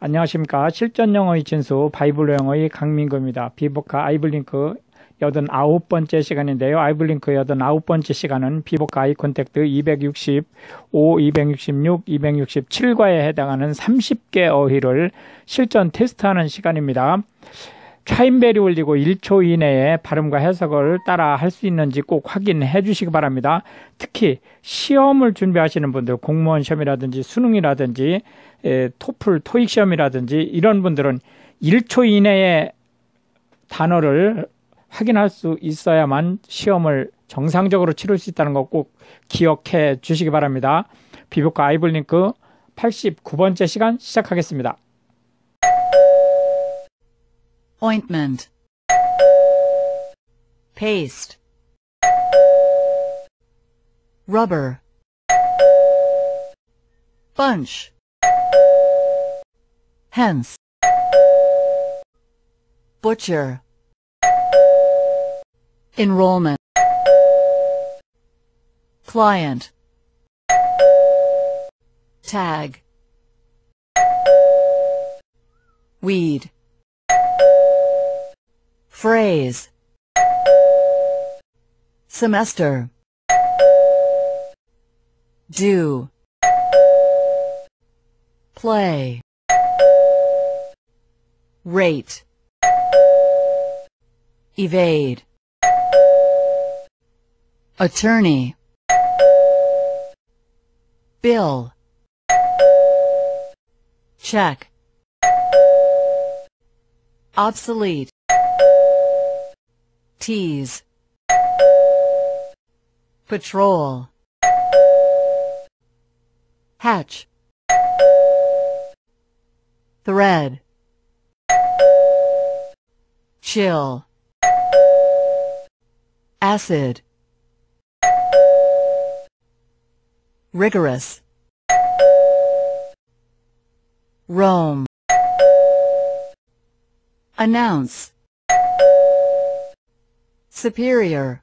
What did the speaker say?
안녕하십니까 실전 영어의 진수 바이블 영어의 강민구입니다. 비보카 아이블링크 89번째 시간인데요. 아이블링크 89번째 시간은 비보카 아이 콘택트 265, 266, 267과에 해당하는 30개 어휘를 실전 테스트하는 시간입니다. 차인벨이 울리고 1초 이내에 발음과 해석을 따라 할 수 있는지 꼭 확인해 주시기 바랍니다. 특히 시험을 준비하시는 분들, 공무원 시험이라든지 수능이라든지 에, 토플, 토익 시험이라든지 이런 분들은 1초 이내에 단어를 확인할 수 있어야만 시험을 정상적으로 치를 수 있다는 거꼭 기억해 주시기 바랍니다. 비교과 아이블링크 89번째 시간 시작하겠습니다. ointment paste rubber bunch hence butcher enrollment client tag weed Phrase Semester Do Play Rate Evade Attorney Bill Check Obsolete tease patrol hatch thread chill acid rigorous Rome announce superior